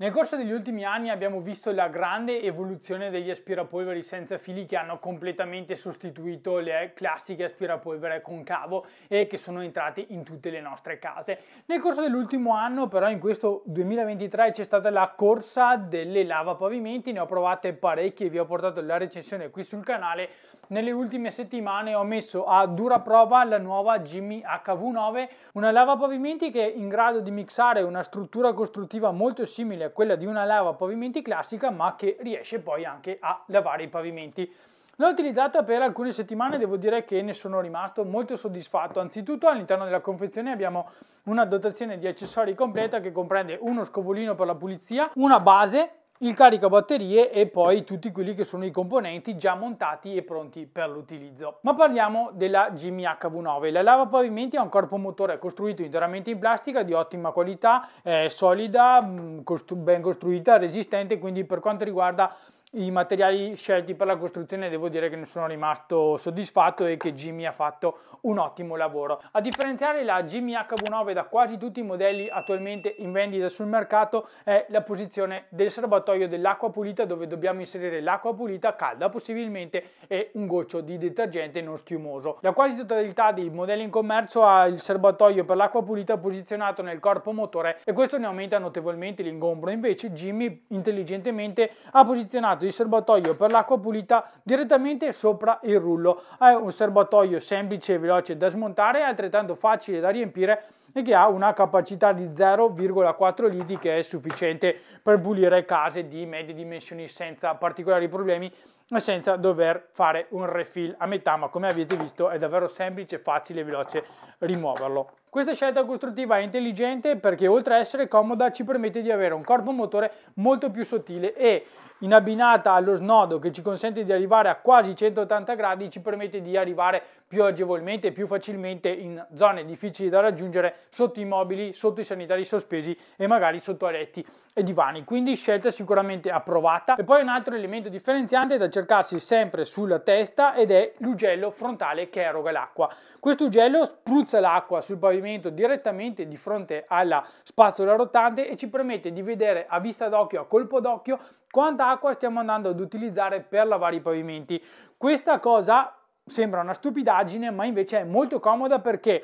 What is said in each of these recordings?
Nel corso degli ultimi anni abbiamo visto la grande evoluzione degli aspirapolveri senza fili che hanno completamente sostituito le classiche aspirapolvere con cavo e che sono entrate in tutte le nostre case. Nel corso dell'ultimo anno però in questo 2023 c'è stata la corsa delle lavapavimenti, ne ho provate parecchie, e vi ho portato la recensione qui sul canale. Nelle ultime settimane ho messo a dura prova la nuova Jimmy HV9, una lavapavimenti che è in grado di mixare una struttura costruttiva molto simile quella di una lava pavimenti classica, ma che riesce poi anche a lavare i pavimenti. L'ho utilizzata per alcune settimane, devo dire che ne sono rimasto molto soddisfatto. Anzitutto all'interno della confezione abbiamo una dotazione di accessori completa che comprende uno scovolino per la pulizia, una base il caricabatterie e poi tutti quelli che sono i componenti già montati e pronti per l'utilizzo. Ma parliamo della Jimmy HV9. La lavapavimenti ha un corpo motore costruito interamente in plastica di ottima qualità, è solida, mm, ben costruita, resistente, quindi per quanto riguarda i materiali scelti per la costruzione devo dire che ne sono rimasto soddisfatto e che Jimmy ha fatto un ottimo lavoro. A differenziare la Jimmy HV9 da quasi tutti i modelli attualmente in vendita sul mercato è la posizione del serbatoio dell'acqua pulita dove dobbiamo inserire l'acqua pulita calda possibilmente e un goccio di detergente non schiumoso. La quasi totalità dei modelli in commercio ha il serbatoio per l'acqua pulita posizionato nel corpo motore e questo ne aumenta notevolmente l'ingombro. Invece Jimmy intelligentemente ha posizionato di serbatoio per l'acqua pulita direttamente sopra il rullo. È un serbatoio semplice e veloce da smontare, altrettanto facile da riempire e che ha una capacità di 0,4 litri che è sufficiente per pulire case di medie dimensioni senza particolari problemi e senza dover fare un refill a metà, ma come avete visto è davvero semplice, facile e veloce rimuoverlo. Questa scelta costruttiva è intelligente perché oltre a essere comoda ci permette di avere un corpo motore molto più sottile e in abbinata allo snodo che ci consente di arrivare a quasi 180 gradi ci permette di arrivare più agevolmente e più facilmente in zone difficili da raggiungere sotto i mobili, sotto i sanitari sospesi e magari sotto a letti e divani, quindi scelta sicuramente approvata. E poi un altro elemento differenziante da cercarsi sempre sulla testa ed è l'ugello frontale che eroga l'acqua. Questo ugello spruzza l'acqua sul pavimento direttamente di fronte alla spazzola rotante e ci permette di vedere a vista d'occhio, a colpo d'occhio, quanta acqua stiamo andando ad utilizzare per lavare i pavimenti. Questa cosa sembra una stupidaggine, ma invece è molto comoda perché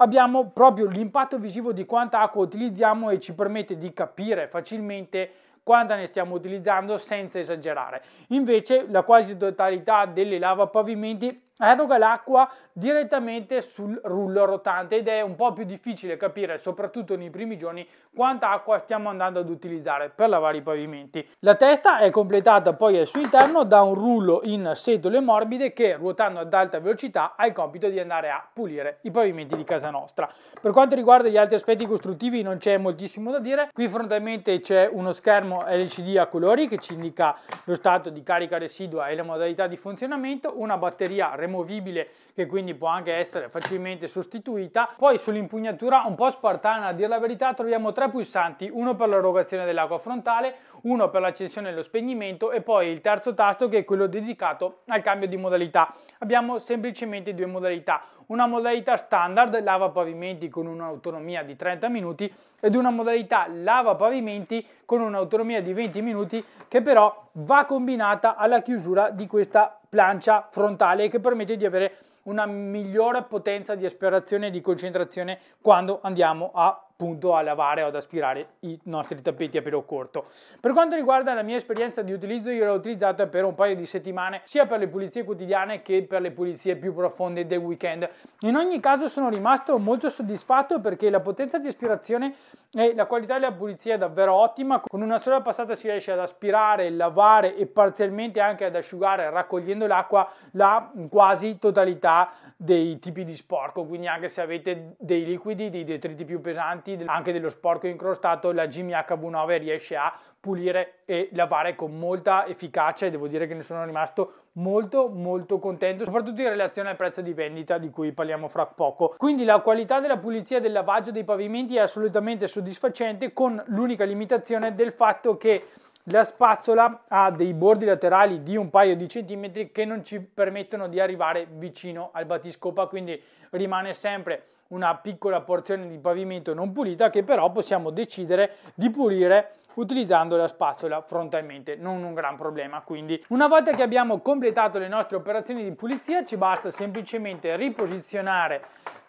abbiamo proprio l'impatto visivo di quanta acqua utilizziamo e ci permette di capire facilmente quanta ne stiamo utilizzando senza esagerare. Invece la quasi totalità delle lavapavimenti eroga l'acqua direttamente sul rullo rotante ed è un po' più difficile capire, soprattutto nei primi giorni, quanta acqua stiamo andando ad utilizzare per lavare i pavimenti. La testa è completata poi al suo interno da un rullo in setole morbide che ruotando ad alta velocità ha il compito di andare a pulire i pavimenti di casa nostra. Per quanto riguarda gli altri aspetti costruttivi non c'è moltissimo da dire, qui frontalmente c'è uno schermo LCD a colori che ci indica lo stato di carica residua e la modalità di funzionamento, una batteria remota removibile che quindi può anche essere facilmente sostituita. Poi sull'impugnatura un po' spartana, a dire la verità, troviamo tre pulsanti, uno per l'erogazione dell'acqua frontale, uno per l'accensione e lo spegnimento e poi il terzo tasto che è quello dedicato al cambio di modalità. Abbiamo semplicemente due modalità, una modalità standard lava pavimenti con un'autonomia di 30 minuti ed una modalità lava pavimenti con un'autonomia di 20 minuti che però va combinata alla chiusura di questa plancia frontale che permette di avere una migliore potenza di aspirazione e di concentrazione quando andiamo a, appunto, a lavare o ad aspirare i nostri tappeti a pelo corto. Per quanto riguarda la mia esperienza di utilizzo, io l'ho utilizzata per un paio di settimane sia per le pulizie quotidiane che per le pulizie più profonde del weekend. In ogni caso sono rimasto molto soddisfatto perché la potenza di aspirazione e la qualità della pulizia è davvero ottima, con una sola passata si riesce ad aspirare, lavare e parzialmente anche ad asciugare raccogliendo l'acqua la quasi totalità dei tipi di sporco, quindi anche se avete dei liquidi, dei detriti più pesanti, anche dello sporco incrostato, la GMH V9 riesce a pulire e lavare con molta efficacia e devo dire che ne sono rimasto molto molto contento soprattutto in relazione al prezzo di vendita di cui parliamo fra poco quindi la qualità della pulizia del lavaggio dei pavimenti è assolutamente soddisfacente con l'unica limitazione del fatto che la spazzola ha dei bordi laterali di un paio di centimetri che non ci permettono di arrivare vicino al battiscopa quindi rimane sempre una piccola porzione di pavimento non pulita che però possiamo decidere di pulire utilizzando la spazzola frontalmente, non un gran problema quindi. Una volta che abbiamo completato le nostre operazioni di pulizia ci basta semplicemente riposizionare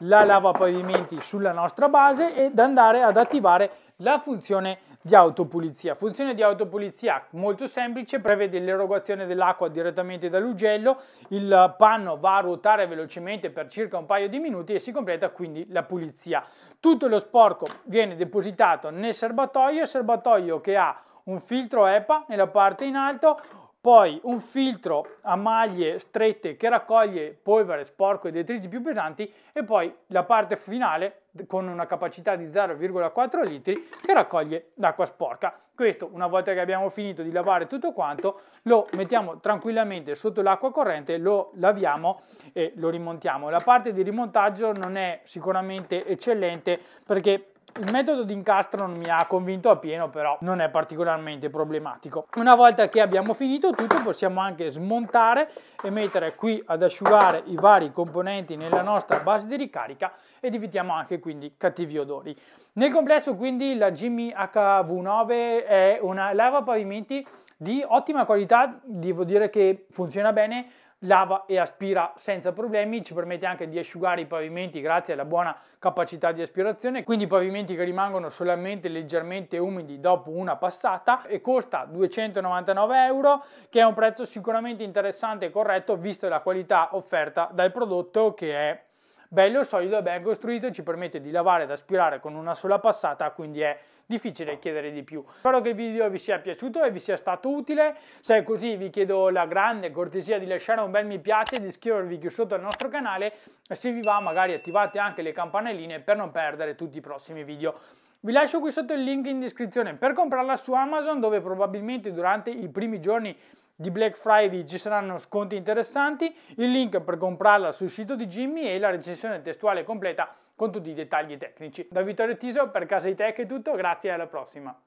la lavapavimenti sulla nostra base ed andare ad attivare la funzione di autopulizia. Funzione di autopulizia molto semplice, prevede l'erogazione dell'acqua direttamente dall'ugello, il panno va a ruotare velocemente per circa un paio di minuti e si completa quindi la pulizia. Tutto lo sporco viene depositato nel serbatoio, serbatoio che ha un filtro EPA nella parte in alto, poi un filtro a maglie strette che raccoglie polvere, sporco e detriti più pesanti e poi la parte finale con una capacità di 0,4 litri che raccoglie l'acqua sporca. Questo una volta che abbiamo finito di lavare tutto quanto lo mettiamo tranquillamente sotto l'acqua corrente, lo laviamo e lo rimontiamo. La parte di rimontaggio non è sicuramente eccellente perché il metodo di incastro non mi ha convinto appieno, però non è particolarmente problematico. Una volta che abbiamo finito tutto, possiamo anche smontare e mettere qui ad asciugare i vari componenti nella nostra base di ricarica ed evitiamo anche quindi cattivi odori. Nel complesso quindi la Jimmy HV9 è una lava pavimenti di ottima qualità, devo dire che funziona bene, lava e aspira senza problemi, ci permette anche di asciugare i pavimenti grazie alla buona capacità di aspirazione, quindi pavimenti che rimangono solamente leggermente umidi dopo una passata e costa 299 euro che è un prezzo sicuramente interessante e corretto visto la qualità offerta dal prodotto che è bello solido, e ben costruito, ci permette di lavare ed aspirare con una sola passata, quindi è difficile chiedere di più. Spero che il video vi sia piaciuto e vi sia stato utile, se è così vi chiedo la grande cortesia di lasciare un bel mi piace e di iscrivervi qui sotto al nostro canale se vi va magari attivate anche le campanelline per non perdere tutti i prossimi video. Vi lascio qui sotto il link in descrizione per comprarla su Amazon dove probabilmente durante i primi giorni di Black Friday ci saranno sconti interessanti, il link per comprarla sul sito di Jimmy e la recensione testuale completa con tutti i dettagli tecnici. Da Vittorio Tiso per Casa di Tech è tutto, grazie e alla prossima!